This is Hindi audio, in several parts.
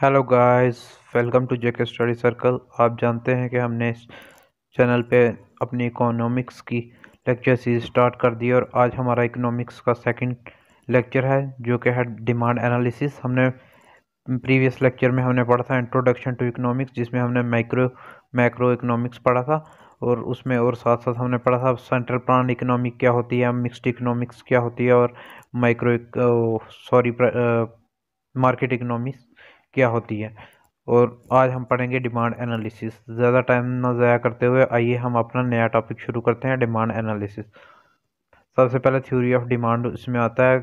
hello guys welcome to JK study circle आप जानते हैं कि हमने इस चैनल पे अपनी इकोनॉमिक्स की लेक्चर सीरीज स्टार्ट कर दी और आज हमारा इकोनॉमिक्स का सेकंड लेक्चर है जो कि है डिमांड एनालिसिस हमने प्रीवियस लेक्चर में हमने पढ़ा था इंट्रोडक्शन टू इकोनॉमिक्स जिसमें हमने माइक्रो माइक्रो इकोनॉमिक्स पढ़ा था और उसमें और साथ साथ हमने पढ़ा था सेंट्रल प्लान इकोनॉमिक क्या होती है मिक्सड इकोनॉमिक्स क्या होती है और माइक्रो सॉरी मार्केट इकोनॉमिक्स क्या होती है और आज हम पढ़ेंगे डिमांड एनालिसिस ज़्यादा टाइम ना ज़ाया करते हुए आइए हम अपना नया टॉपिक शुरू करते हैं डिमांड एनालिसिस सबसे पहले थ्योरी ऑफ डिमांड इसमें आता है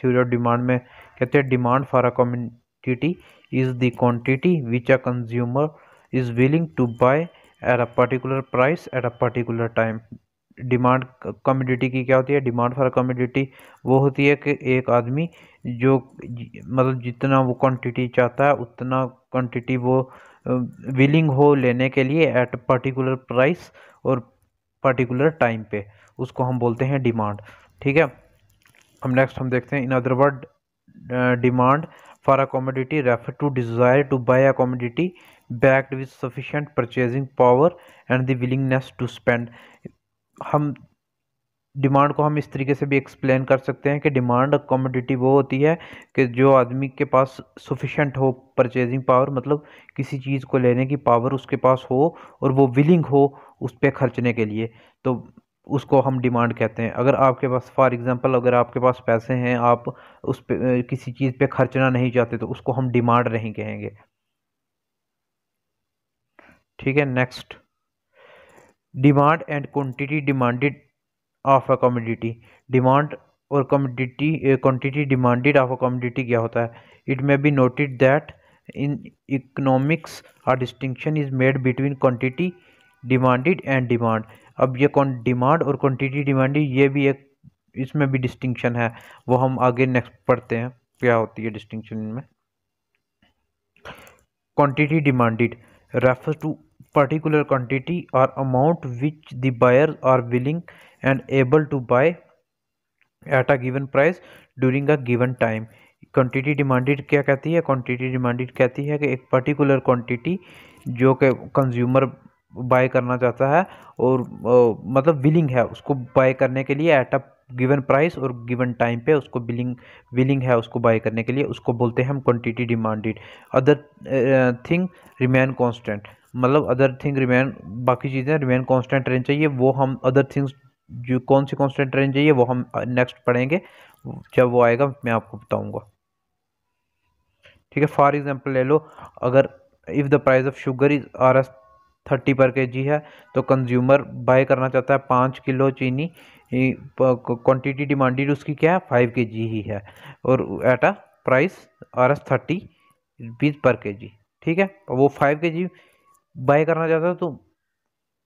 थ्योरी ऑफ डिमांड में कहते हैं demand for a community is the quantity which a consumer is willing to buy at a particular price at a particular time demand commodity की क्या होती है डिमांड फॉर कम्यूडिटी वो होती है कि एक आदमी जो मतलब जितना वो क्वांटिटी चाहता है उतना क्वांटिटी वो विलिंग हो लेने के लिए एट पर्टिकुलर प्राइस और पर्टिकुलर टाइम पे उसको हम बोलते हैं डिमांड ठीक है हम नेक्स्ट हम देखते हैं in other word demand for a commodity refer to desire to buy a commodity backed with sufficient purchasing power and the willingness to spend हम डिमांड को हम इस तरीके से भी एक्सप्लेन कर सकते हैं कि डिमांड कॉमोडिटी वो होती है कि जो आदमी के पास सफिशेंट हो परचेजिंग पावर मतलब किसी चीज़ को लेने की पावर उसके पास हो और वो विलिंग हो उस पर खर्चने के लिए तो उसको हम डिमांड कहते हैं अगर आपके पास फॉर एग्जांपल अगर आपके पास पैसे हैं आप उस पर किसी चीज़ पे खर्चना नहीं चाहते तो उसको हम डिमांड नहीं कहेंगे ठीक है next demand and quantity demanded of a commodity demand और commodity quantity demanded of a commodity क्या होता है it may be noted that in economics are distinction is made between quantity demanded and demand अब ये कौन डिमांड और क्वान्टिटी डिमांडेड ये भी एक इसमें भी डिस्टिंक्शन है वो हम आगे नेक्स्ट पढ़ते हैं क्या होती है डिस्टिंक्शन इनमें quantity demanded refer to particular quantity और amount which the buyer are willing and able to buy at a given price during a given time quantity demanded क्या कहती है क्वांटिटी डिमांडेड कहती है कि एक पर्टिकुलर क्वांटिटी जो कि कंज्यूमर बाय करना चाहता है और आ, मतलब विलिंग है उसको बाय करने के लिए एट अ गिवन प्राइस और गिवन टाइम पे उसको बिलिंग विलिंग है उसको बाय करने के लिए उसको बोलते हैं हम quantity demanded other thing remain constant मतलब अदर थिंग रिमेन बाकी चीज़ें रिमेन कॉन्स्टेंट रेंज चाहिए वो हम अदर थिंग्स जो कौन सी कॉन्स्टेंट रेंज चाहिए वो हम नेक्स्ट पढ़ेंगे जब वो आएगा मैं आपको बताऊँगा ठीक है फॉर एग्ज़ाम्पल ले लो अगर if the price of sugar is R S thirty per K G है तो कंज्यूमर बाय करना चाहता है पाँच किलो चीनी क्वांटिटी डिमांडेड उसकी क्या है फाइव के जी ही है और at a price R S thirty rupees per K जी ठीक है वो फाइव के जी बाय करना चाहते हो तो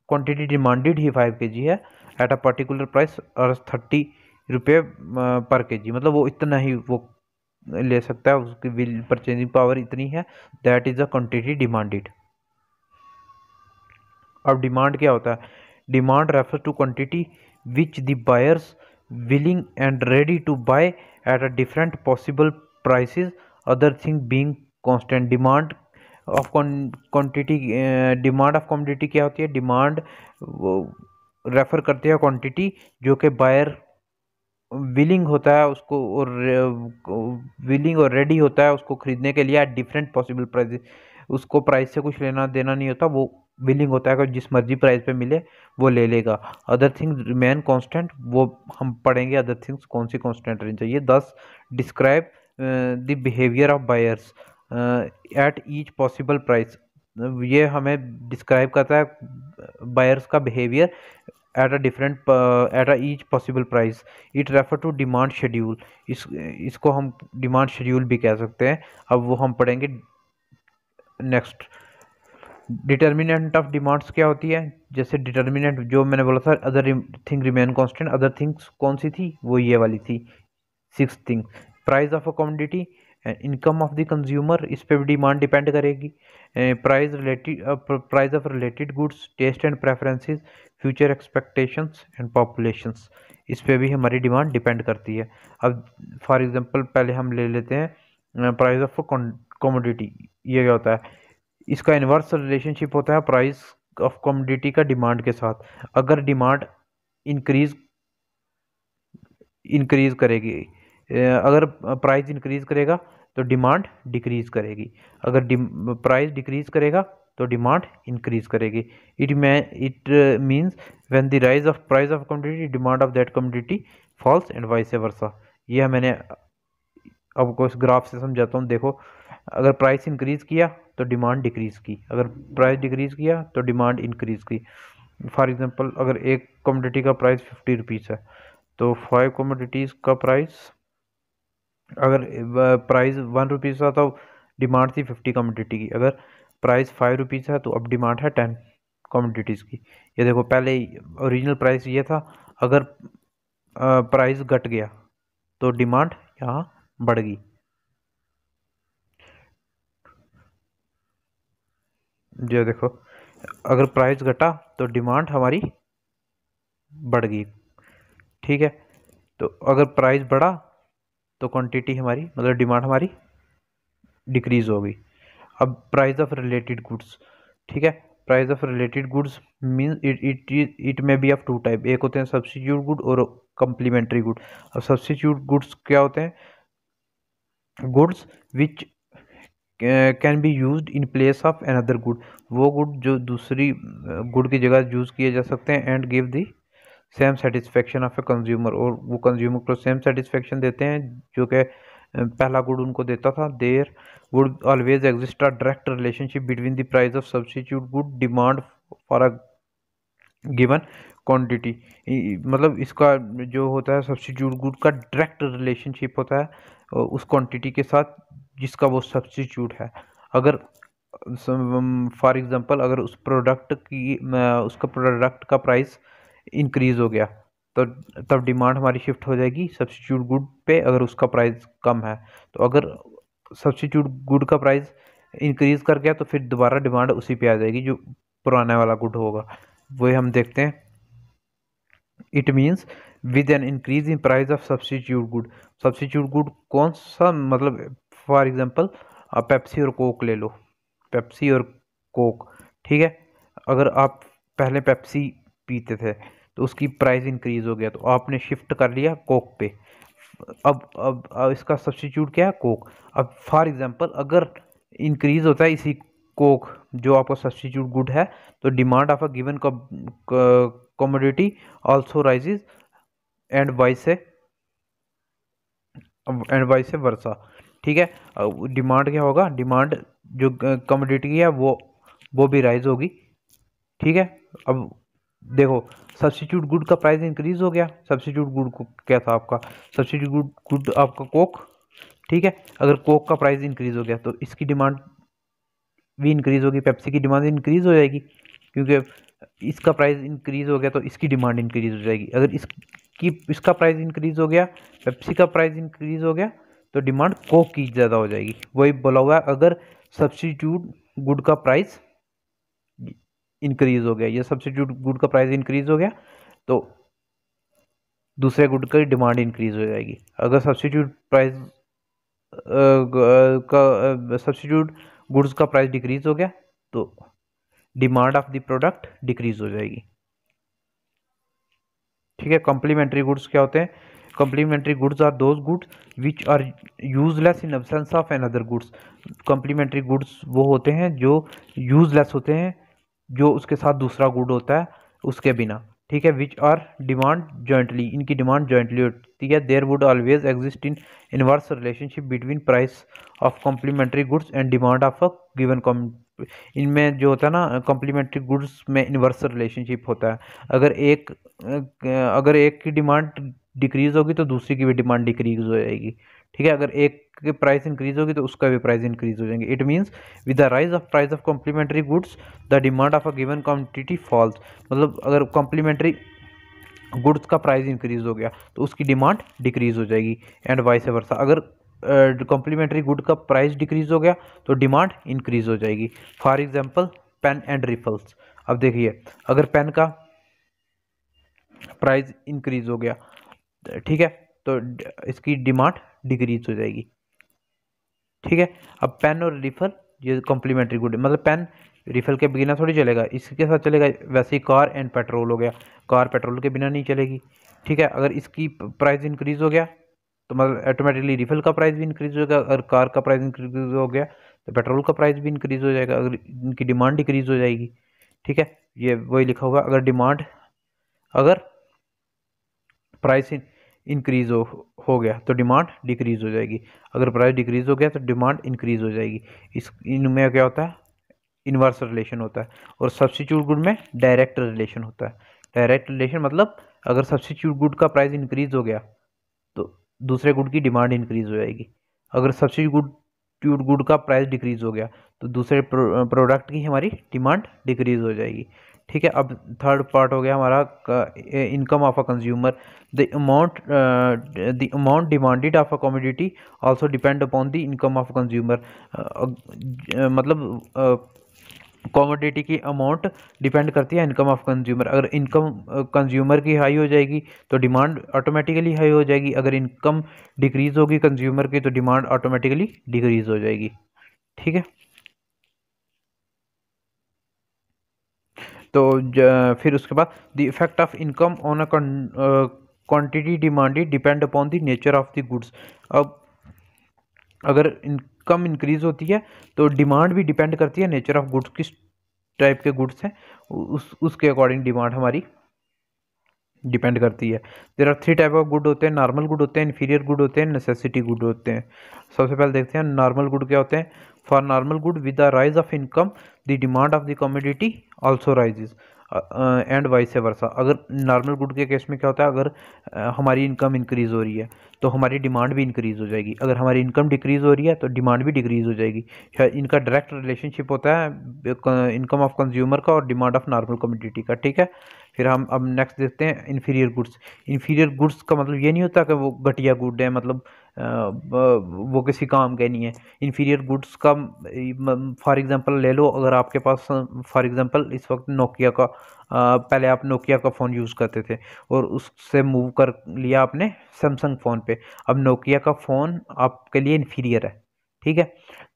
क्वांटिटी डिमांडेड ही फाइव के जी है एट अ पर्टिकुलर प्राइस और थर्टी रुपये पर के जी मतलब वो इतना ही वो ले सकता है उसकी विल परचेजिंग पावर इतनी है that is the quantity demanded अब डिमांड क्या होता है demand refer to quantity which the buyers willing and ready to buy at a different possible prices other thing being constant demand of quantity demand of quantity क्या होती है डिमांड रेफर करते हैं क्वांटिटी जो कि बायर विलिंग होता है उसको और विलिंग eh, और रेडी होता है उसको ख़रीदने के लिए डिफरेंट पॉसिबल प्राइस उसको प्राइस से कुछ लेना देना नहीं होता वो विलिंग होता है कि जिस मर्जी प्राइस पे मिले वो ले लेगा अदर थिंग्स रिमेन कांस्टेंट वो हम पढ़ेंगे अदर थिंग्स कौन सी कांस्टेंट रहनी चाहिए this describe the behaviour of buyers at each possible price ये हमें डिस्क्राइब करता है बायर्स का behaviour at a different at a each possible price it refer to demand schedule इस इसको हम डिमांड शेड्यूल भी कह सकते हैं अब वो हम पढ़ेंगे नेक्स्ट डिटर्मिनेंट ऑफ डिमांड्स क्या होती है जैसे डिटर्मिनेंट जो मैंने बोला था other thing remain constant other things कौन सी थी वो ये वाली थी six thing price of a commodity income of the consumer इस पर भी डिमांड डिपेंड करेगी price related price of related goods taste and preferences future expectations and populations इस पर भी हमारी डिमांड डिपेंड करती है अब फॉर एग्जांपल पहले हम ले लेते हैं प्राइस ऑफ कॉमोडिटी ये क्या होता है इसका इन्वर्स रिलेशनशिप होता है प्राइस ऑफ कॉमोडिटी का डिमांड के साथ अगर डिमांड इंक्रीज इंक्रीज करेगी अगर प्राइस इंक्रीज़ करेगा तो डिमांड डिक्रीज़ करेगी अगर प्राइस डिक्रीज़ करेगा तो डिमांड इंक्रीज़ करेगी it may it means when the rise of price of commodity demand of that commodity falls and vice versa यह मैंने आपको इस ग्राफ से समझाता हूँ देखो अगर प्राइस इंक्रीज़ किया तो डिमांड डिक्रीज़ की अगर प्राइस डिक्रीज़ किया तो डिमांड इंक्रीज़ की फॉर एग्ज़ाम्पल अगर एक कम्योडिटी का प्राइस फिफ्टी रुपीज़ है तो फाइव कम्योडिटीज़ का प्राइस अगर प्राइस वन रुपीज़ था तो डिमांड थी फिफ्टी कमोडिटी की अगर प्राइस फाइव रुपीज़ है तो अब डिमांड है टेन कमोडिटीज़ की ये देखो पहले ओरिजिनल प्राइस ये था अगर प्राइस घट गया तो डिमांड यहाँ बढ़ गई जो देखो अगर प्राइस घटा तो डिमांड हमारी बढ़ गई ठीक है तो अगर प्राइस बढ़ा तो क्वांटिटी हमारी मतलब डिमांड हमारी डिक्रीज़ होगी अब प्राइस ऑफ रिलेटेड गुड्स ठीक है price of related goods mean it it it may be of two type एक होते हैं सब्सिट्यूट गुड और कम्प्लीमेंट्री गुड अब सब्सिट्यूट गुड्स क्या होते हैं goods which can be use in place of another good वो गुड जो दूसरी गुड eh, की जगह यूज़ किए जा सकते हैं and give the same satisfaction of a consumer और वो कंज्यूमर को सेम सेटिस्फेक्शन देते हैं जो कि पहला गुड उनको देता था there would always exist a direct relationship between the price of substitute good demand for a given quantity मतलब इसका जो होता है सब्सिट्यूट गुड का डायरेक्ट रिलेशनशिप होता है उस क्वांटिटी के साथ जिसका वो सब्सिट्यूट है अगर फॉर एग्ज़ाम्पल अगर उस प्रोडक्ट की उसका प्रोडक्ट का प्राइस इंक्रीज़ हो गया तो तब डिमांड हमारी शिफ्ट हो जाएगी सब्सिट्यूट गुड पे अगर उसका प्राइस कम है तो अगर सब्सिट्यूट गुड का प्राइस इंक्रीज़ कर गया तो फिर दोबारा डिमांड उसी पे आ जाएगी जो पुराने वाला गुड होगा वही हम देखते हैं it means with an increase in price of substitute good substitute good कौन सा मतलब फॉर एग्जांपल आप पेप्सी और कोक ले लो पेप्सी और कोक ठीक है अगर आप पहले पेप्सी पीते थे तो उसकी प्राइस इंक्रीज़ हो गया तो आपने शिफ्ट कर लिया कोक पे अब अब, अब इसका सब्सटीट्यूट क्या है कोक अब फॉर एग्ज़ाम्पल अगर इंक्रीज़ होता है इसी कोक जो आपका सब्सटीट्यूट गुड है तो demand of a given commodity also rises and vice से एंड वाइस से वर्षा ठीक है डिमांड क्या होगा डिमांड जो कमोडिटी है वो वो भी राइज होगी ठीक है अब देखो सब्सिट्यूट गुड का प्राइस इंक्रीज़ हो गया सब्सिट्यूट गुड क्या था आपका सब्सिट्यूट गुड गुड आपका कोक ठीक है अगर कोक का प्राइस इंक्रीज़ हो गया तो इसकी डिमांड भी इंक्रीज़ होगी पेप्सी की डिमांड इंक्रीज़ हो जाएगी क्योंकि इसका प्राइस इंक्रीज़ हो गया तो इसकी डिमांड इंक्रीज़ हो जाएगी अगर इसकी इसका प्राइस इंक्रीज़ हो गया पेप्सी का प्राइस इंक्रीज़ हो गया तो डिमांड कोक की ज़्यादा हो जाएगी वही बोला हुआ अगर सब्सिट्यूट गुड का प्राइस इंक्रीज़ हो गया ये सब्सिट्यूट गुड का प्राइस इंक्रीज़ हो गया तो दूसरे गुड की डिमांड इंक्रीज़ हो जाएगी अगर सब्सिट्यूट प्राइस का सब्सिट्यूट गुड्स का प्राइस डिक्रीज़ हो गया तो demand of the product decrease हो जाएगी ठीक है कॉम्प्लीमेंट्री गुड्स क्या होते हैं goods are those goods which are useless in in of an other goods complementary goods वो होते हैं जो यूजलेस होते हैं जो उसके साथ दूसरा गुड होता है उसके बिना ठीक है विच आर डिमांड जॉइंटली इनकी डिमांड जॉइंटली होती है there would always exist in inverse relationship between price of complementary goods and demand of a given कॉम इनमें जो होता है ना कॉम्प्लीमेंट्री गुड्स में इनवर्स रिलेशनशिप होता है अगर एक अगर एक की डिमांड डिक्रीज़ होगी तो दूसरी की भी डिमांड डिक्रीज़ हो जाएगी ठीक है अगर एक की प्राइस इंक्रीज होगी तो उसका भी प्राइस इंक्रीज हो जाएंगे it means with the rise of price of complementary goods the demand of a given quantity falls मतलब अगर कॉम्प्लीमेंट्री गुड्स का प्राइस इंक्रीज हो गया तो उसकी डिमांड डिक्रीज हो जाएगी एंड वाइस वर्सा अगर कॉम्प्लीमेंट्री गुड का प्राइस डिक्रीज हो गया तो डिमांड इंक्रीज हो जाएगी for example pen and refills अब देखिए अगर पेन का प्राइस इंक्रीज हो गया ठीक है तो इसकी डिमांड डिक्रीज हो जाएगी ठीक है अब पेन और रिफल ये कॉम्प्लीमेंट्री गुड मतलब पेन रिफल के बिना थोड़ी चलेगा इसके साथ चलेगा वैसे ही कार एंड पेट्रोल हो गया कार पेट्रोल के बिना नहीं चलेगी ठीक है अगर इसकी प्राइस इंक्रीज़ हो गया तो मतलब ऑटोमेटिकली रिफिल का प्राइस भी इंक्रीज हो अगर कार का प्राइस इंक्रीज हो गया तो पेट्रोल का प्राइस भी इंक्रीज हो जाएगा अगर इनकी डिमांड डिक्रीज हो जाएगी ठीक है ये वही लिखा होगा अगर डिमांड अगर प्राइस इंक्रीज़ हो हो गया तो डिमांड डिक्रीज़ हो जाएगी अगर प्राइस डिक्रीज़ हो गया तो डिमांड इंक्रीज़ हो जाएगी इस इनमें क्या होता है इन्वर्स रिलेशन होता है और सब्सिट्यूट गुड में डायरेक्ट रिलेशन होता है डायरेक्ट रिलेशन मतलब अगर सब्सिट्यूट गुड का प्राइस इंक्रीज़ हो गया तो दूसरे गुड की डिमांड इंक्रीज़ हो जाएगी अगर सब्सिट्यूट ट्यूट गुड का प्राइस डिक्रीज़ हो गया तो दूसरे प्रोडक्ट की हमारी डिमांड डिक्रीज़ हो जाएगी ठीक है अब थर्ड पार्ट हो गया हमारा income of a consumer the amount the amount demanded of a commodity also depend upon the income of consumer मतलब कॉमोडिटी की अमाउंट डिपेंड करती है इनकम ऑफ कंज्यूमर अगर इनकम कंज्यूमर की हाई हो जाएगी तो डिमांड ऑटोमेटिकली हाई हो जाएगी अगर इनकम डिक्रीज़ होगी कंज्यूमर की तो डिमांड ऑटोमेटिकली डिक्रीज़ हो जाएगी ठीक है तो फिर उसके बाद the effect of income on a quantity demanded depend upon the nature of the goods अब अगर इनकम इंक्रीज होती है तो डिमांड भी डिपेंड करती है नेचर ऑफ गुड्स किस टाइप के गुड्स हैं उस उसके अकॉर्डिंग डिमांड हमारी डिपेंड करती है there are three type of good होते हैं नॉर्मल गुड होते हैं इन्फीरियर गुड होते हैं नेसेसिटी गुड होते हैं सबसे पहले देखते हैं नॉर्मल गुड क्या होते हैं for normal good with the rise of income the demand of the commodity also rises and vice versa अगर नॉर्मल गुड के केस में क्या होता है अगर uh, हमारी इनकम इंक्रीज़ हो रही है तो हमारी डिमांड भी इंक्रीज़ हो जाएगी अगर हमारी इनकम डिक्रीज़ हो रही है तो डिमांड भी डिक्रीज़ हो जाएगी शायद इनका डायरेक्ट रिलेशनशिप होता है इनकम ऑफ कंज्यूमर का और डिमांड ऑफ नॉर्मल कम्यूनिटी का ठीक है फिर हम अब नेक्स्ट देखते हैं इन्फीरियर गुड्स इन्फीरियर गुड्स का मतलब ये नहीं होता कि वो घटिया गुड है मतलब वो किसी काम के नहीं है इन्फीरियर गुड्स का फॉर एग्ज़ाम्पल ले लो अगर आपके पास फॉर एग्ज़ाम्पल इस वक्त नोकिया का पहले आप नोकिया का फ़ोन यूज़ करते थे और उससे मूव कर लिया आपने सैमसंग फ़ोन पे अब नोकिया का फ़ोन आपके लिए इन्फीरियर है ठीक है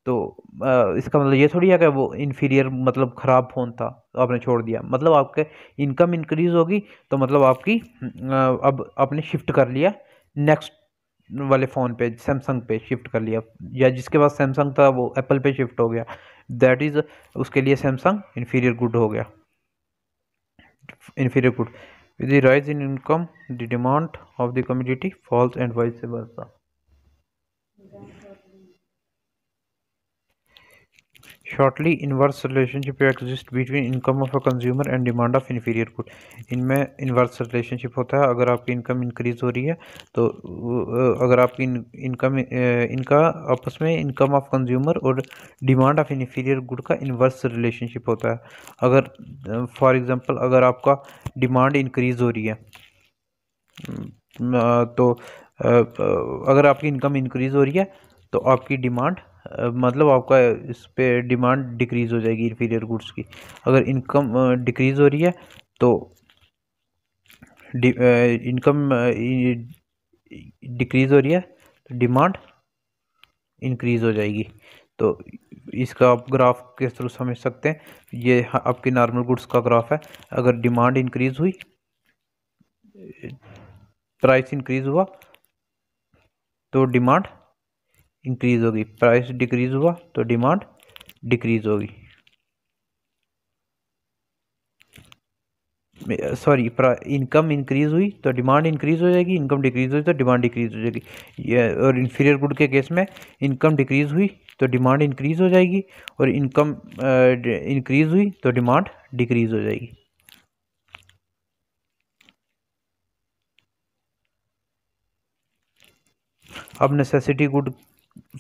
तो आ, इसका मतलब ये थोड़ी है कि वो इन्फीरियर मतलब ख़राब फ़ोन था तो आपने छोड़ दिया मतलब आपके इनकम इंक्रीज़ होगी तो मतलब आपकी अब आपने शिफ्ट कर लिया नेक्स्ट वाले फ़ोन पे सैमसंग पे शिफ्ट कर लिया या जिसके पास सैमसंग था वो एप्पल पे शिफ्ट हो गया दैट इज़ उसके लिए सैमसंग इन्फीरियर गुड हो गया inferior good with the rise in income the demand of the commodity falls and vice versa shortly inverse relationship exist between income of a consumer and demand of inferior good इनमें इन्वर्स रिलेशनशिप होता है अगर आपकी इनकम इंक्रीज हो रही है तो अगर आपकी इनकम इनका आपस में इनकम ऑफ कंज्यूमर और डिमांड ऑफ इन्फीरियर गुड का इन्वर्स रिलेशनशिप होता है अगर फॉर एग्ज़ाम्पल अगर आपका डिमांड इंक्रीज़ हो रही है तो अगर आपकी इनकम इंक्रीज़ हो रही है तो आपकी डिमांड मतलब आपका इस पर डिमांड डिक्रीज़ हो जाएगी इन्फीरियर गुड्स की अगर इनकम डिक्रीज़ हो रही है तो इनकम डिक्रीज़ हो रही है तो डिमांड इंक्रीज़ हो जाएगी तो इसका आप ग्राफ के थ्रू समझ सकते हैं ये आपके नॉर्मल गुड्स का ग्राफ है अगर डिमांड इंक्रीज़ हुई प्राइस इंक्रीज़ हुआ तो डिमांड इंक्रीज़ होगी प्राइस डिक्रीज़ हुआ तो डिमांड डिक्रीज़ होगी सॉरी इनकम इंक्रीज़ हुई तो डिमांड इंक्रीज़ हो जाएगी इनकम डिक्रीज़ हुई तो डिमांड डिक्रीज़ तो हो जाएगी और इन्फीरियर गुड के केस में इनकम डिक्रीज़ हुई तो डिमांड इंक्रीज़ हो जाएगी और इनकम इंक्रीज़ हुई तो डिमांड डिक्रीज़ हो जाएगी अब necessity good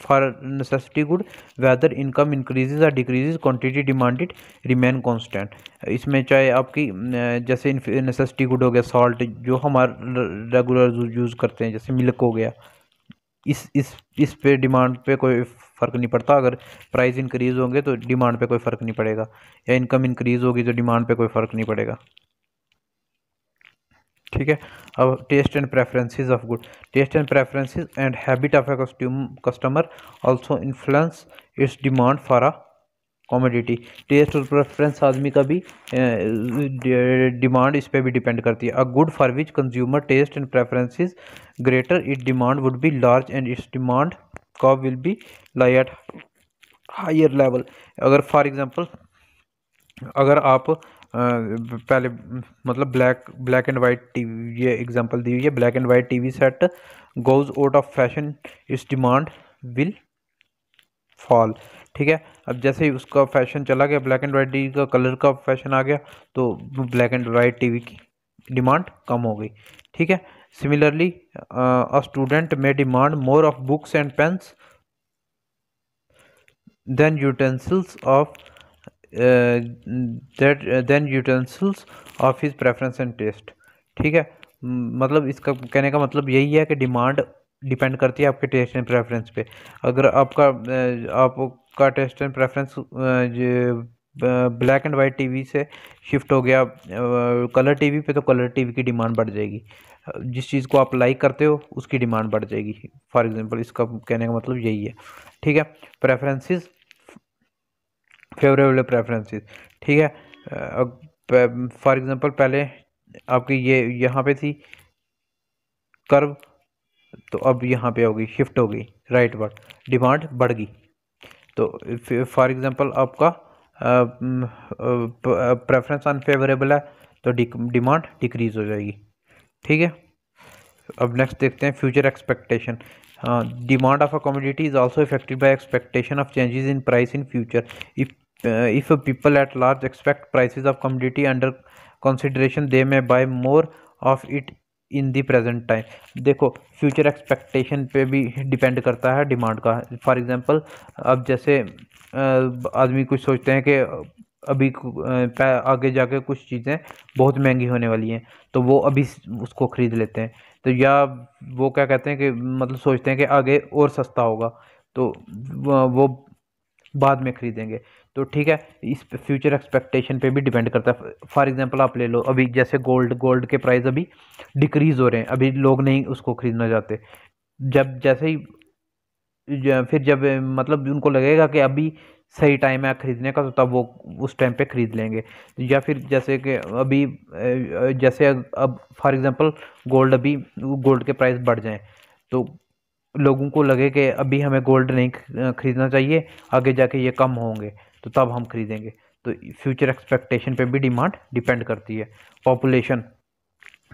for necessity good whether income increases और decreases quantity demanded remain constant इसमें चाहे आपकी जैसे नेसेसिटी गुड हो गया सॉल्ट जो हमारा रेगुलर यूज़ करते हैं जैसे मिल्क हो गया इस इस इस पे डिमांड पे कोई फ़र्क नहीं पड़ता अगर प्राइस इंक्रीज़ होंगे तो डिमांड पे कोई फ़र्क नहीं पड़ेगा या इनकम इंक्रीज़ होगी तो डिमांड पे कोई फ़र्क नहीं पड़ेगा ठीक है अब taste and preferences of good taste and preferences and habit of a customer also influence its demand for a commodity taste और प्रेफरेंस आदमी का भी डिमांड इस पर भी डिपेंड करती है a good for which consumer taste and preferences greater it demand would be large and its demand का will be lie at higher level अगर फॉर एग्जाम्पल अगर आप पहले मतलब black black and white TV ये एग्जांपल दी हुई है black and white TV set goes out of fashion is demand will fall ठीक है अब जैसे ही उसका फैशन चला गया ब्लैक एंड वाइट टीवी का कलर का फैशन आ गया तो ब्लैक एंड वाइट टीवी की डिमांड कम हो गई ठीक है सिमिलरली अ स्टूडेंट में demand more of books and pens than utensils of that than utensils of his preference and taste ठीक है मतलब इसका कहने का मतलब यही है कि डिमांड डिपेंड करती है आपके टेस्ट एंड प्रेफरेंस पे अगर आपका uh, आपका taste and preference black and white TV से शिफ्ट हो गया कलर uh, टीवी पे तो कलर टीवी की डिमांड बढ़ जाएगी जिस चीज़ को आप लाइक करते हो उसकी डिमांड बढ़ जाएगी फॉर एग्जांपल इसका कहने का मतलब यही है ठीक है प्रेफरेंसेस फेवरेबल प्रेफरेंसेस ठीक है फॉर एग्जांपल पहले आपकी ये यहाँ पे थी कर्व तो अब यहाँ पे होगी शिफ्ट हो गई राइट वर्ड डिमांड बढ़ गई तो फॉर एग्जांपल आपका प्रेफरेंस अनफेवरेबल है तो डिमांड डिक्रीज हो जाएगी ठीक है अब नेक्स्ट देखते हैं फ्यूचर एक्सपेक्टेशन हाँ, demand of a commodity is also affected by expectation of changes in price in future if Uh, if people at large expect prices of commodity under consideration they may buy more of it in the present time देखो फ्यूचर एक्सपेक्टेशन पे भी डिपेंड करता है डिमांड का फॉर एग्जांपल अब जैसे uh, आदमी कुछ सोचते हैं कि अभी uh, आगे जाके कुछ चीज़ें बहुत महंगी होने वाली हैं तो वो अभी उसको ख़रीद लेते हैं तो या वो क्या कहते हैं कि मतलब सोचते हैं कि आगे और सस्ता होगा तो वो बाद में ख़रीदेंगे तो ठीक है इस फ्यूचर एक्सपेक्टेशन पे भी डिपेंड करता है फॉर एग्जांपल आप ले लो अभी जैसे गोल्ड गोल्ड के प्राइस अभी डिक्रीज़ हो रहे हैं अभी लोग नहीं उसको ख़रीदना चाहते जब जैसे ही फिर जब मतलब उनको लगेगा कि अभी सही टाइम है ख़रीदने का तो तब वो उस टाइम पे ख़रीद लेंगे या फिर जैसे कि अभी जैसे अब फॉर एग्जांपल गोल्ड अभी गोल्ड के प्राइस बढ़ जाएं तो लोगों को लगे कि अभी हमें गोल्ड नहीं ख़रीदना चाहिए आगे जाके ये कम होंगे तो तब हम खरीदेंगे तो फ्यूचर एक्सपेक्टेशन पे भी डिमांड डिपेंड करती है population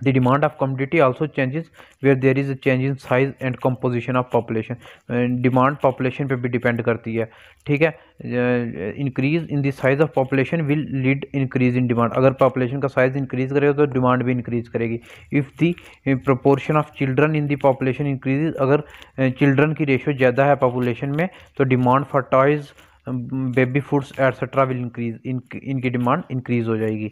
the demand of community also changes where there is a change in size and composition of population demand population पे भी डिपेंड करती है ठीक है increase in the size of population will lead increase in demand अगर पॉपुलेशन का साइज इंक्रीज करेगा तो डिमांड भी इंक्रीज करेगी if the proportion of children in the population increase अगर चिल्ड्रन eh, की रेशियो ज़्यादा है पॉपुलेशन में तो demand for toys baby foods etcetera will increase in इनकी डिमांड इंक्रीज हो जाएगी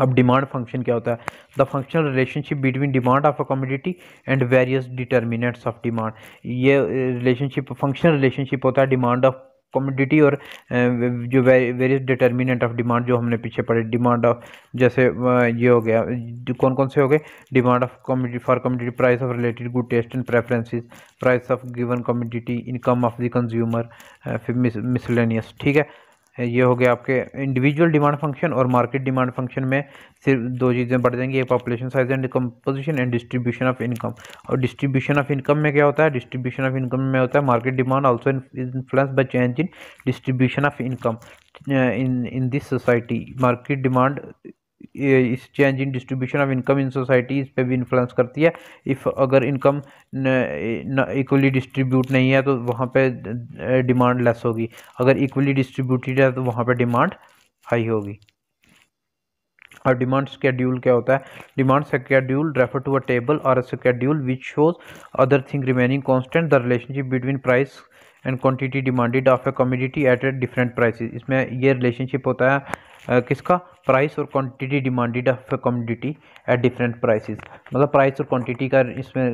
अब डिमांड फंक्शन क्या होता है the functional relationship between demand of a community and various determinants of demand ये रिलेशनशिप फंक्शनल रिलेशनशिप होता है डिमांड ऑफ कॉमोडिटी और जो वेरियस डिटर्मिनेंट ऑफ डिमांड जो हमने पीछे पढ़े डिमांड ऑफ जैसे ये हो गया कौन कौन से हो गए demand of commodity for commodity price of related good taste and preferences price of given commodity income of the consumer फिर मिसलेनियस ठीक है ये हो गया आपके इंडिविजुअल डिमांड फंक्शन और मार्केट डिमांड फंक्शन में सिर्फ दो चीज़ें बढ़ जाएंगी ये population size and composition and distribution of income और डिस्ट्रीब्यूशन ऑफ इनकम में क्या होता है डिस्ट्रीब्यूशन ऑफ इनकम में होता है market demand also influence by change in distribution of income in in this society market demand is change in distribution of income in society इस पर भी इन्फ्लुएंस करती है इफ़ अगर इनकम इक्वली डिस्ट्रीब्यूट नहीं है तो वहाँ पे डिमांड लेस होगी अगर इक्वली डिस्ट्रीब्यूटेड है तो वहाँ पे डिमांड हाई होगी और डिमांड स्केड्यूल क्या होता है demand schedule refer to a table or a schedule which shows other thing remaining constant the relationship between price and quantity demanded of a commodity at different price इसमें ये रिलेशनशिप होता है किसका प्राइस और quantity demanded of a commodity at different prices मतलब प्राइस और क्वांटिटी का इसमें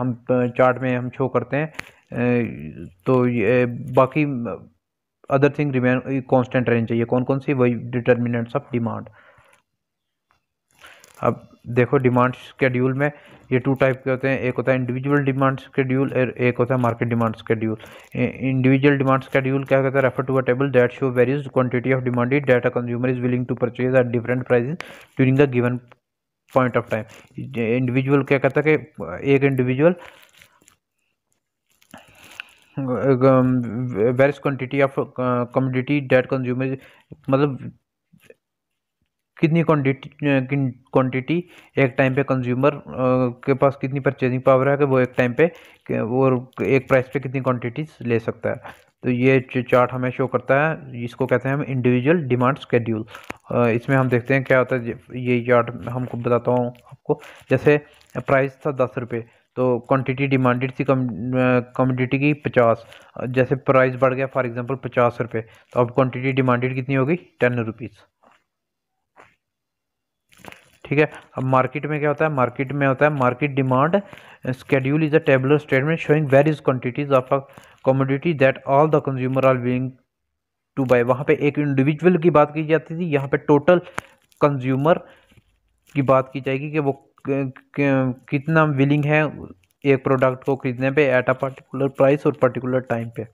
हम चार्ट में हम शो करते हैं तो ये बाकी अदर थिंग रिमेन कांस्टेंट रहनी चाहिए कौन कौन सी वही डिटर्मिनेंट्स ऑफ डिमांड अब देखो डिमांड शेड्यूल में ये टू टाइप के होते हैं एक होता है इंडिविजुअल डिमांड शेड्यूल और एक होता है market demand schedule individual demand schedule क्या कहता है refer to a table that show various quantity of demand that a consumer is willing to purchase at different prices during the given point of time individual क्या कहता है कि एक individual various quantity of commodity that consumer मतलब कितनी क्वान्टिटी क्वान्टिटी एक टाइम पे कंज्यूमर के पास कितनी परचेजिंग पावर है कि वो एक टाइम पे और एक प्राइस पे कितनी क्वान्टिटी ले सकता है तो ये चार्ट हमें शो करता है इसको कहते हैं हम इंडिविजुअल डिमांड स्केड्यूल इसमें हम देखते हैं क्या होता है ये चार्ट हमको बताता हूँ आपको जैसे प्राइस था दस रुपये तो क्वांटिटी डिमांडेड थी कम कमोडिटी की पचास जैसे प्राइस बढ़ गया फॉर एग्जांपल पचास रुपये तो अब क्वांटिटी डिमांडेड कितनी होगी टेन रुपीज़ ठीक है अब मार्केट में क्या होता है मार्केट में होता है market demand schedule is a tabular statement showing various quantities of a commodity that all the consumer are willing to buy वहाँ पे एक इंडिविजुअल की बात की जाती थी यहाँ पे टोटल कंज्यूमर की बात की जाएगी कि वो कितना विलिंग है एक प्रोडक्ट को खरीदने पे एट अ पर्टिकुलर प्राइस और पर्टिकुलर टाइम पे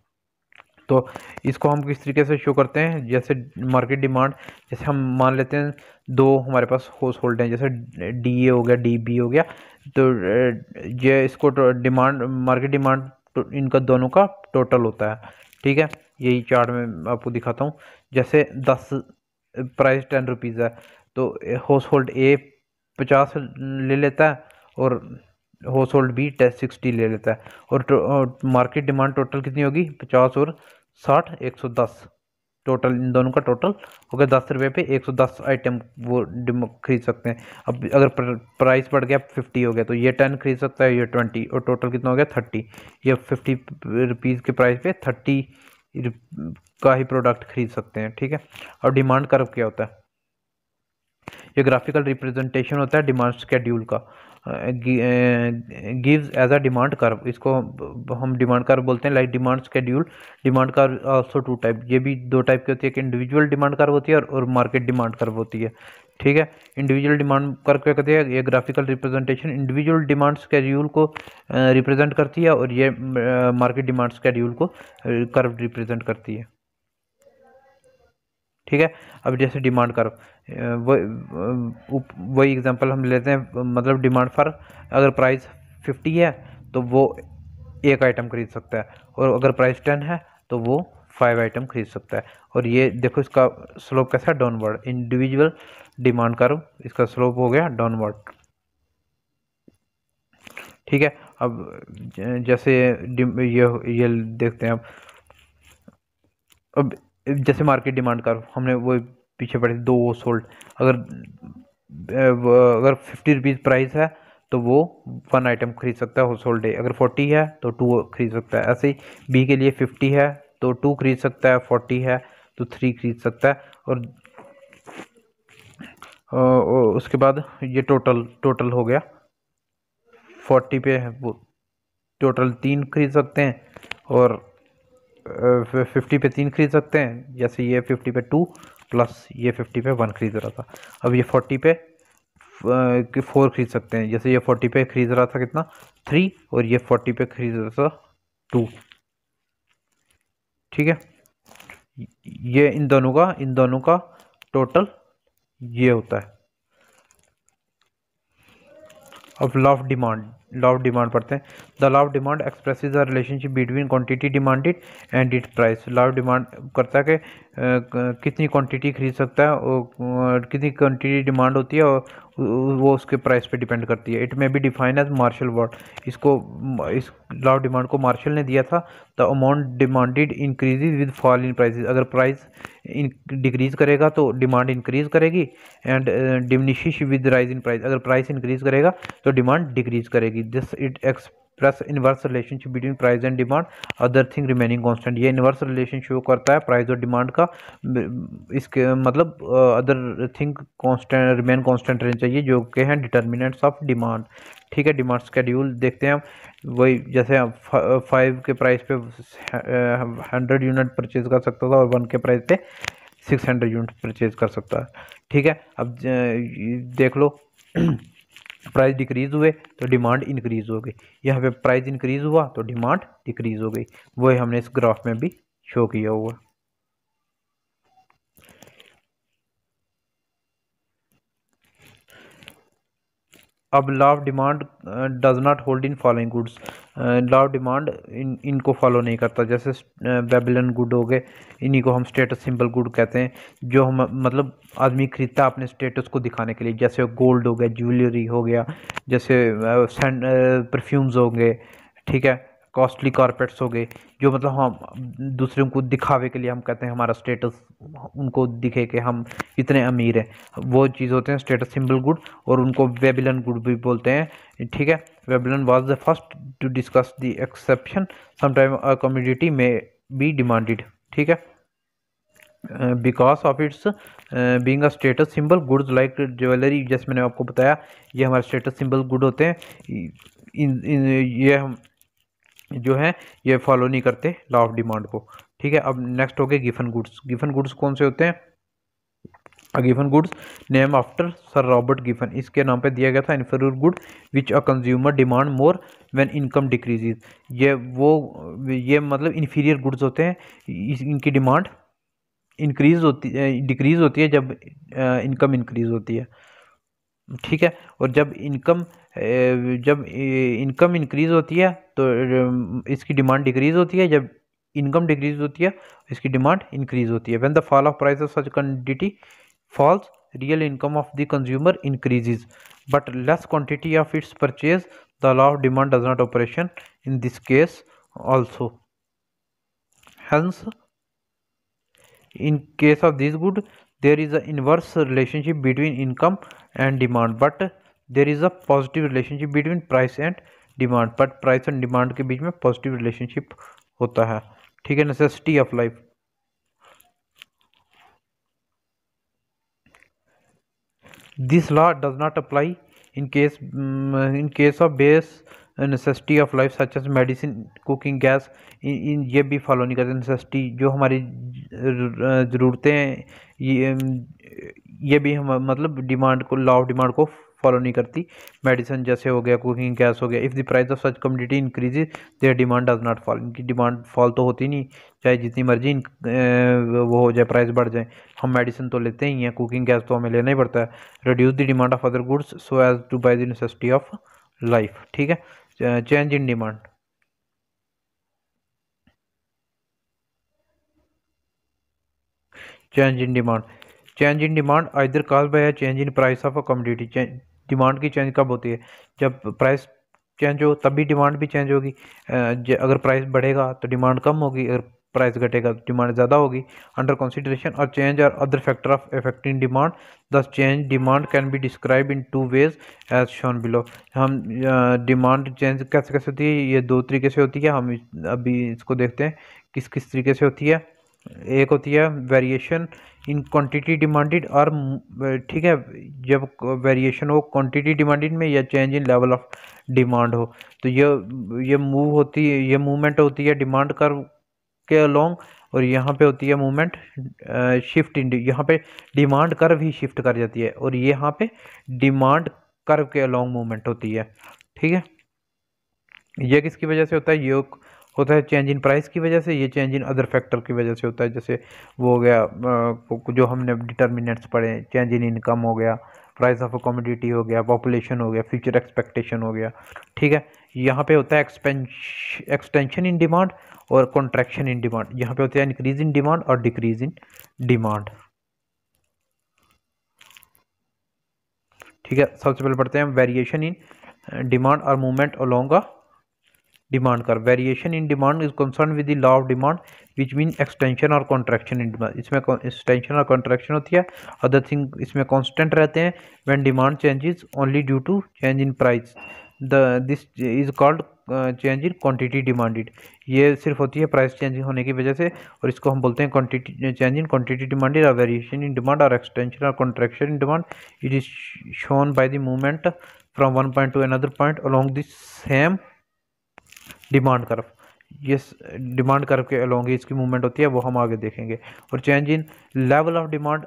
तो इसको हम किस तरीके से शो करते हैं जैसे मार्केट डिमांड जैसे हम मान लेते हैं दो हमारे पास हाउस होल्ड हैं जैसे डी ए हो गया डी बी हो गया तो ये इसको डिमांड मार्केट डिमांड इनका दोनों का टोटल होता है ठीक है यही चार्ट में आपको दिखाता हूँ जैसे दस प्राइस टेन रुपीज़ है तो हाउस होल्ड ए पचास ले लेता है और household B test sixty ले लेता है और मार्केट डिमांड टोटल कितनी होगी पचास और साठ एक सौ दस टोटल इन दोनों का टोटल हो गया दस रुपये पे एक सौ दस आइटम वो खरीद सकते हैं अब अगर प्राइस बढ़ गया फिफ्टी हो गया तो ये टेन खरीद सकता है ये ट्वेंटी और टोटल कितना हो गया थर्टी ये फिफ्टी रुपीज़ के प्राइस पे थर्टी का ही प्रोडक्ट खरीद सकते हैं ठीक है और डिमांड कर्व क्या होता है ये ग्राफिकल रिप्रेजेंटेशन होता है डिमांड स्केड्यूल का gives as a demand curve इसको हम डिमांड कर्व बोलते हैं like demand schedule demand curve also two type ये भी दो टाइप की होती है एक इंडिविजुअल डिमांड कर्व होती है और मार्केट डिमांड कर्व होती है ठीक है इंडिविजुअल डिमांड कर्व क्या कहते हैं ये graphical representation individual demand schedule को रिप्रेजेंट करती है और ये मार्केट डिमांड स्केड्यूल को कर्व रिप्रेजेंट करती है ठीक है अब जैसे डिमांड कर वही एग्जांपल हम लेते हैं मतलब डिमांड फॉर अगर प्राइस फिफ्टी है तो वो एक आइटम खरीद सकता है और अगर प्राइस टेन है तो वो फाइव आइटम खरीद सकता है और ये देखो इसका स्लोप कैसा है डाउनवर्ड इंडिविजुअल डिमांड करो इसका स्लोप हो गया डाउनवर्ड ठीक है अब जैसे ये ये देखते हैं अब अब जैसे मार्केट डिमांड कर हमने वो पीछे पड़े दो सोल्ड अगर अगर फिफ्टी रुपीज़ प्राइस है तो वो वन आइटम खरीद सकता है होल डे अगर फोर्टी है तो टू खरीद सकता है ऐसे ही बी के लिए फिफ्टी है तो टू खरीद सकता है फोर्टी है तो थ्री खरीद सकता है और उसके बाद ये टोटल टोटल हो गया फोर्टी पे है वो टोटल तीन खरीद सकते हैं और फिफ्टी पे तीन खरीद सकते हैं जैसे ये फिफ्टी पे टू प्लस ये फिफ्टी पे वन खरीद रहा था अब ये फोर्टी पे फोर खरीद सकते हैं जैसे ये फोर्टी पे खरीद रहा था कितना थ्री और ये फोर्टी पे खरीद रहा था टू ठीक है ये इन दोनों का इन दोनों का टोटल ये होता है अब law demand law of demand पढ़ते हैं the law of demand express the relationship between quantity demanded and it price law of demand करता है कि कितनी क्वांटिटी खरीद सकता है और कितनी क्वांटिटी डिमांड होती है और वो उसके प्राइस पे डिपेंड करती है it may be define as Marshall word इसको इस लॉ डिमांड को मार्शल ने दिया था the amount demanded increases with fall in prices अगर प्राइस डिक्रीज करेगा तो डिमांड इंक्रीज करेगी and diminishes with rise in price अगर प्राइस इंक्रीज करेगा तो डिमांड डिक्रीज करेगी this it explains inverse relationship between price and demand other thing remaining constant ये इन्वर्स रिलेशन शो करता है प्राइस और डिमांड का इसके मतलब other thing constant remain constant रहना चाहिए जो के हैं डिटर्मिनेंट्स ऑफ डिमांड ठीक है डिमांड स्केड्यूल देखते हैं हम वही जैसे फाइव के प्राइस पे हंड्रेड यूनिट परचेज कर सकता था और वन के प्राइस पे सिक्स हंड्रेड यूनिट परचेज कर सकता है ठीक है अब देख लो प्राइस डिक्रीज़ हुए तो डिमांड इंक्रीज़ हो गई यहाँ पे प्राइस इंक्रीज़ हुआ तो डिमांड डिक्रीज़ हो गई वो हमने इस ग्राफ में भी शो किया हुआ अब law demand does not hold in following goods law demand in इनको फॉलो नहीं करता जैसे बेबलन गुड हो गए इन्हीं को हम स्टेटस सिंबल गुड कहते हैं जो हम मतलब आदमी खरीदता अपने स्टेटस को दिखाने के लिए जैसे गोल्ड हो गया ज्वेलरी हो गया जैसे परफ्यूम्स हो गए ठीक है कॉस्टली कारपेट्स हो गए जो मतलब हम दूसरों को दिखावे के लिए हम कहते हैं हमारा स्टेटस उनको दिखे कि हम इतने अमीर हैं वो चीज़ होते हैं स्टेटस सिंबल गुड और उनको वेबिलन गुड भी बोलते हैं ठीक है Veblen was the first to discuss the exception sometime a community में बी डिमांडेड ठीक है because of its being a status symbol goods like jewellery जैसे मैंने आपको बताया ये हमारे स्टेटस सिंबल गुड होते हैं इन, इन ये हम जो है ये फॉलो नहीं करते लॉ ऑफ डिमांड को ठीक है अब नेक्स्ट हो गए गिफन गुड्स गिफन गुड्स कौन से होते हैं Giffen goods name after sir Robert Giffen इसके नाम पे दिया गया था inferior good which a consumer demand more when income decreases ये वो ये मतलब इन्फीरियर गुड्स होते हैं इनकी डिमांड इंक्रीज होती डिक्रीज़ होती है जब इनकम इंक्रीज होती है ठीक है और जब इनकम जब इनकम इंक्रीज़ होती है तो इसकी डिमांड डिक्रीज़ होती है जब इनकम डिक्रीज़ होती है इसकी डिमांड इंक्रीज़ होती है when the fall of price of such commodity falls real income of the consumer increases but less quantity of its purchase the law of demand does not operation in this case also hence in case of this good there is a inverse relationship between income and demand but there is a positive relationship between price and demand but price and demand के बीच में पॉजिटिव रिलेशनशिप होता है ठीक है necessity of life this law does not apply in case in case of base necessity of life such as medicine cooking gas इन ये भी फॉलो नहीं करते नेसेसिटी जो हमारी ज़रूरतें हैं ये ये भी हम मतलब डिमांड को लॉ ऑफ डिमांड को फॉलो नहीं करती मेडिसिन जैसे हो गया कुकिंग गैस हो गया if the price of such community increases their demand does not fall इनकी डिमांड फॉल तो होती नहीं चाहे जितनी मर्जी वो हो जाए प्राइस बढ़ जाए हम मेडिसिन तो लेते ही हैं कुकिंग गैस तो हमें लेना ही पड़ता है reduce the demand of other goods so as to buy the necessity of life ठीक है change in demand change in demand change in demand either caused by change in price of a a demand की चेंज कब होती है जब प्राइस चेंज हो तभी डिमांड भी चेंज होगी अगर प्राइस बढ़ेगा तो डिमांड कम होगी अगर प्राइस घटेगा तो डिमांड ज़्यादा होगी अंडर कंसिडरेशन और change are other factor of effecting demand thus change demand can be describe in two ways as shown below हम डिमांड चेंज कैसे कैसे होती है ये दो तरीके से होती है हम अभी इसको देखते हैं किस किस तरीके से होती है एक होती है वेरिएशन इन क्वांटिटी डिमांडेड और ठीक है जब वेरिएशन हो क्वांटिटी डिमांडेड में या change in level of demand हो तो ये ये मूव होती है ये मूवमेंट होती है डिमांड कर के अलोंग और यहाँ पे होती है मूवमेंट शिफ्ट इन यहाँ पे डिमांड कर्व ही शिफ्ट कर जाती है और यहाँ पे डिमांड कर्व के अलोंग मूवमेंट होती है ठीक है यह किसकी वजह से होता है योग होता है चेंज इन प्राइस की वजह से ये चेंज इन अदर फैक्टर की वजह से होता है जैसे वो हो गया जो हमने डिटर्मिनेंट्स पढ़े चेंज इन इनकम हो गया प्राइस ऑफ अकोमोडिटी हो गया पॉपुलेशन हो गया फ्यूचर एक्सपेक्टेशन हो गया ठीक है यहाँ पे होता है एक्सटेंशन इन डिमांड और कॉन्ट्रैक्शन इन डिमांड यहाँ पे होता है इंक्रीज इन डिमांड और डिक्रीज इन डिमांड ठीक है सबसे पहले पढ़ते हैं वेरिएशन इन डिमांड और movement along a demand curve variation in demand is concern with the law of demand which mean extension और कॉन्ट्रेक्शन इन डिमांड इसमें एक्सटेंशन और कॉन्ट्रेक्शन होती है अदर थिंग इसमें कॉन्स्टेंट रहते हैं when demand changes only due to change in price the this is called change in quantity demanded ये सिर्फ होती है प्राइस चेंज होने की वजह से और इसको हम बोलते हैं quantity change in quantity demanded और वेरिएशन इन डिमांड और एक्सटेंशन और contraction in demand it is shown by the movement from one point to another point along this same demand curve ये डिमांड कर्व के अलोंग इसकी मूवमेंट होती है वो हम आगे देखेंगे और change in level of demand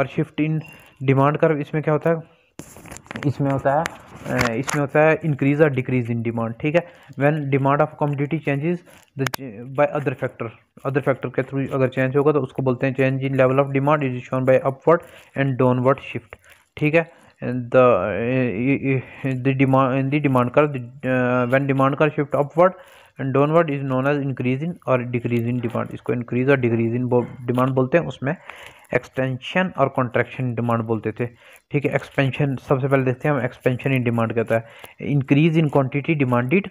और शिफ्ट इन डिमांड कर्व इसमें क्या होता है इसमें होता है इसमें होता है इंक्रीज और डिक्रीज इन डिमांड ठीक है when demand of commodity changes by other factor other factor के थ्रू अगर चेंज होगा तो उसको बोलते हैं change in level of demand is shown by upward and downward shift ठीक है the uh, the demand in the demand curve the, uh, when and downward is known as increase in और डिक्रीज इन डिमांड इसको इंक्रीज और डिक्रीज इन डिमांड बोलते हैं उसमें एक्सपेंशन और कॉन्ट्रैक्शन डिमांड बोलते थे ठीक है एक्सपेंशन सबसे पहले देखते हैं हम एक्सपेंशन इन डिमांड कहता है इंक्रीज इन क्वान्टिटी डिमांडिड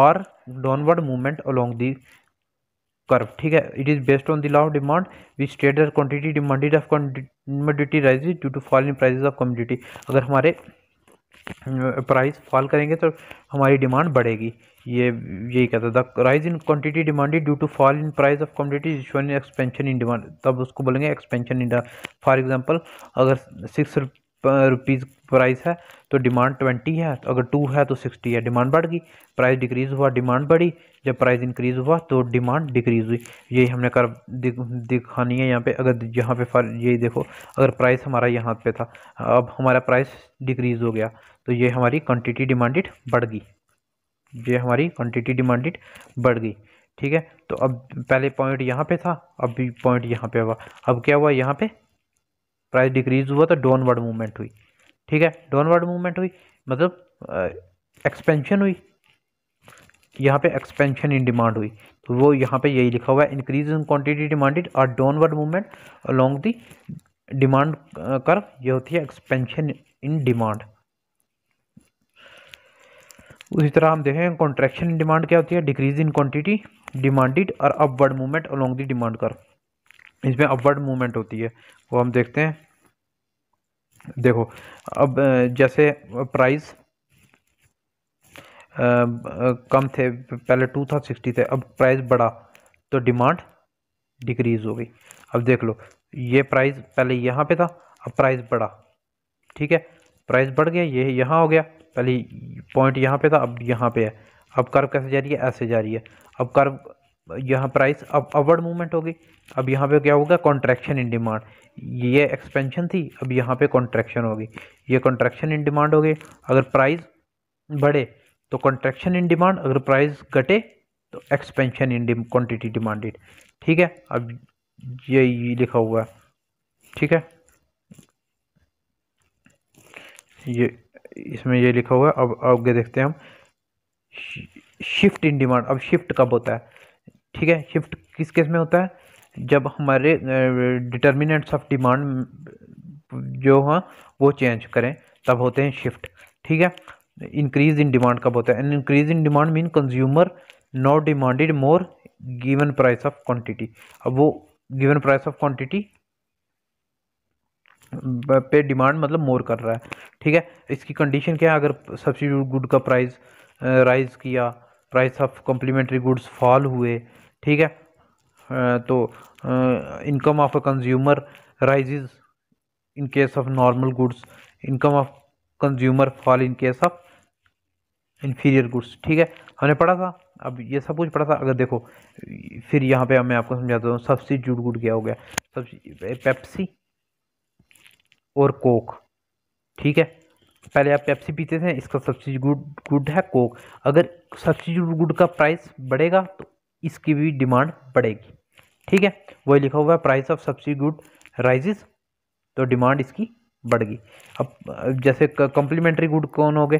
और downward movement along the curve ठीक है it is based on the law of demand which state that quantity demanded of commodity rise due to fall in prices of commodity अगर हमारे प्राइस फॉल करेंगे तो हमारी डिमांड बढ़ेगी ये यही कहता the rise in quantity demanded due to fall in price of commodity shown expansion in demand तब उसको बोलेंगे एक्सपेंशन इन फॉर एग्जांपल अगर सिक्स रुपीज़ प्राइस है तो डिमांड ट्वेंटी है तो अगर टू है तो सिक्सटी है डिमांड बढ़ गई प्राइस डिक्रीज हुआ डिमांड बढ़ी जब प्राइस इंक्रीज़ हुआ तो डिमांड डिक्रीज़ हुई यही हमने कर दिखानी है यहाँ पे अगर यहाँ पे फर यही देखो अगर प्राइस हमारा यहाँ पे था अब हमारा प्राइस डिक्रीज़ हो गया तो ये हमारी क्वांटिटी डिमांडेड बढ़ गई ये हमारी क्वांटिटी डिमांडेड बढ़ गई ठीक है तो अब पहले पॉइंट यहाँ पे था अब भी पॉइंट यहाँ पर हुआ अब क्या हुआ यहाँ पर प्राइस डिक्रीज़ हुआ तो डाउनवर्ड मूवमेंट हुई ठीक है डाउनवर्ड मूवमेंट हुई मतलब एक्सपेंशन हुई यहाँ पे एक्सपेंशन इन डिमांड हुई तो वो यहाँ पे यही लिखा हुआ है इंक्रीज इन क्वांटिटी डिमांडेड और downward movement along the demand curve ये होती है एक्सपेंशन इन डिमांड उसी तरह हम देखें कॉन्ट्रैक्शन इन डिमांड क्या होती है डिक्रीज इन क्वांटिटी डिमांडेड और upward movement along the demand curve इसमें अपवर्ड मूवमेंट होती है वो हम देखते हैं देखो अब जैसे प्राइस कम थे पहले टू था सिक्सटी थे अब प्राइस बढ़ा तो डिमांड डिक्रीज़ हो गई अब देख लो ये प्राइस पहले यहाँ पे था अब प्राइस बढ़ा ठीक है प्राइस बढ़ गया ये यहाँ हो गया पहले पॉइंट यहाँ पे था अब यहाँ पे है अब कर्व कैसे जा रही है ऐसे जा रही है अब कर्व यहाँ प्राइस अब अवर्ड मूवमेंट होगी अब यहाँ पे क्या होगा कॉन्ट्रैक्शन इन डिमांड ये एक्सपेंशन थी अब यहाँ पे कॉन्ट्रैक्शन होगी ये कॉन्ट्रैक्शन इन डिमांड होगी अगर प्राइस बढ़े तो कॉन्ट्रैक्शन इन डिमांड अगर प्राइस घटे तो एक्सपेंशन इन क्वांटिटी डिमांडेड ठीक है अब ये, लिखा हुआ है ठीक है ये इसमें ये लिखा हुआ है अब आगे देखते हैं हम शिफ्ट इन डिमांड अब शिफ्ट कब होता है ठीक है शिफ्ट किस केस में होता है जब हमारे डिटर्मिनेंट्स ऑफ डिमांड जो हाँ वो चेंज करें तब होते हैं शिफ्ट ठीक है इंक्रीज इन डिमांड कब होता है and increase in demand mean consumer not demanded more given price of quantity अब वो गिवन प्राइस ऑफ क्वांटिटी पे डिमांड मतलब मोर कर रहा है ठीक है इसकी कंडीशन क्या है अगर सब्सिट्यूट गुड का प्राइस राइज किया price of complementary goods fall हुए ठीक है तो income of a consumer rises in case of normal goods income of consumer fall in case of inferior goods ठीक है हमने पढ़ा था अब ये सब कुछ पढ़ा था अगर देखो फिर यहाँ पे मैं आपको समझाता हूँ सब्सिट्यूट गुड क्या हो गया सब्सिट्यूट पेप्सी और कोक ठीक है पहले आप पेप्सी पीते थे इसका सब्सिट्यूट गुड है कोक अगर सब्सिट्यूट गुड का प्राइस बढ़ेगा तो इसकी भी डिमांड बढ़ेगी ठीक है वही लिखा हुआ है प्राइस ऑफ सब्सिट्यूट राइजेस तो डिमांड इसकी बढ़ गई अब जैसे कॉम्प्लीमेंट्री गुड कौन हो गए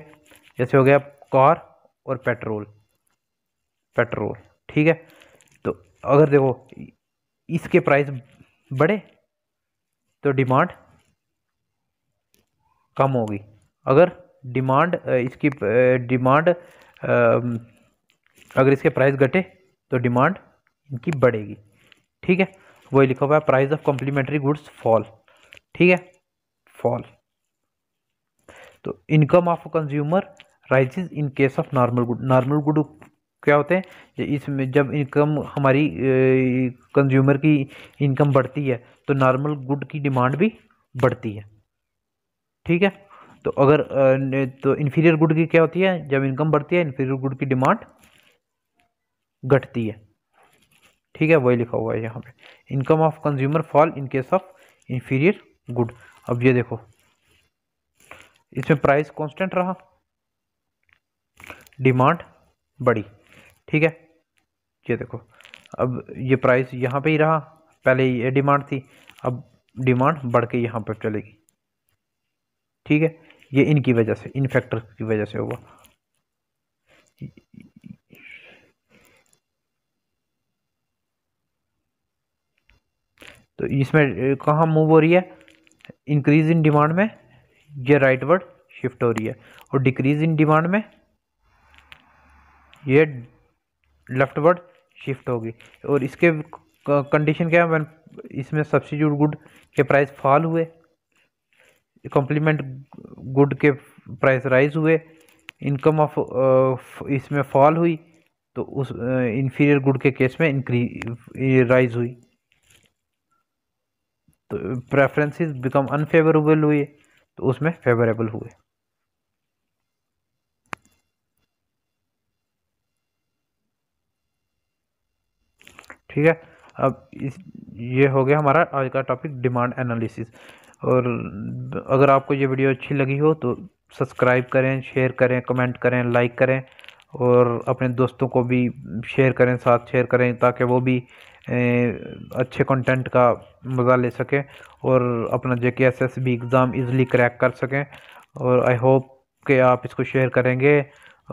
जैसे हो गया कार और पेट्रोल पेट्रोल ठीक है तो अगर देखो इसके प्राइस बढ़े तो डिमांड कम होगी अगर डिमांड इसकी डिमांड अगर इसके प्राइस घटे तो डिमांड इनकी बढ़ेगी ठीक है वही लिखा हुआ है price of complementary goods fall ठीक है फॉल तो income of consumer rises in case of normal good normal good क्या होते हैं इसमें जब इनकम हमारी कंज्यूमर की इनकम बढ़ती है तो नॉर्मल गुड की डिमांड भी बढ़ती है ठीक है तो अगर तो इन्फीरियर गुड की क्या होती है जब इनकम बढ़ती है इन्फीरियर गुड की डिमांड घटती है ठीक है वही लिखा हुआ है यहाँ पे income of consumer fall in case of inferior good अब ये देखो इसमें प्राइस कांस्टेंट रहा डिमांड बढ़ी ठीक है ये देखो अब ये प्राइस यहाँ पे ही रहा पहले ये डिमांड थी अब डिमांड बढ़ के यहाँ पर चलेगी ठीक है ये इनकी वजह से इन फैक्टर की वजह से हुआ तो इसमें कहाँ मूव हो रही है इंक्रीज़ इन डिमांड में ये राइट वर्ड शिफ्ट हो रही है और डिक्रीज़ इन डिमांड में ये लेफ्ट वर्ड शिफ्ट होगी और इसके कंडीशन क्या है इसमें सब्सिट्यूट गुड के प्राइस फॉल हुए कॉम्प्लीमेंट गुड के प्राइस राइज हुए इनकम ऑफ uh, इसमें फॉल हुई तो उस इन्फीरियर uh, गुड के केस में इंक्री राइज हुई तो प्रेफरेंसेस बिकम अनफेवरेबल हुए तो उसमें फेवरेबल हुए ठीक है अब इस ये हो गया हमारा आज का टॉपिक डिमांड एनालिसिस और अगर आपको ये वीडियो अच्छी लगी हो तो सब्सक्राइब करें शेयर करें कमेंट करें लाइक करें और अपने दोस्तों को भी शेयर करें साथ शेयर करें ताकि वो भी अच्छे कंटेंट का मज़ा ले सकें और अपना J K S S B exam easily crack कर सकें और आई होप के आप इसको शेयर करेंगे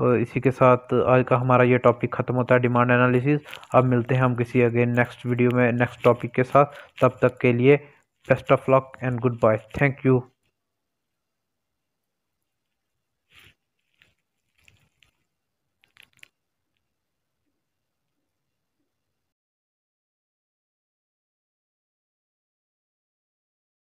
और इसी के साथ आज का हमारा ये टॉपिक ख़त्म होता है डिमांड एनालिसिस अब मिलते हैं हम किसी अगेन नेक्स्ट वीडियो में नेक्स्ट टॉपिक के साथ तब तक के लिए best of luck and good bye thank you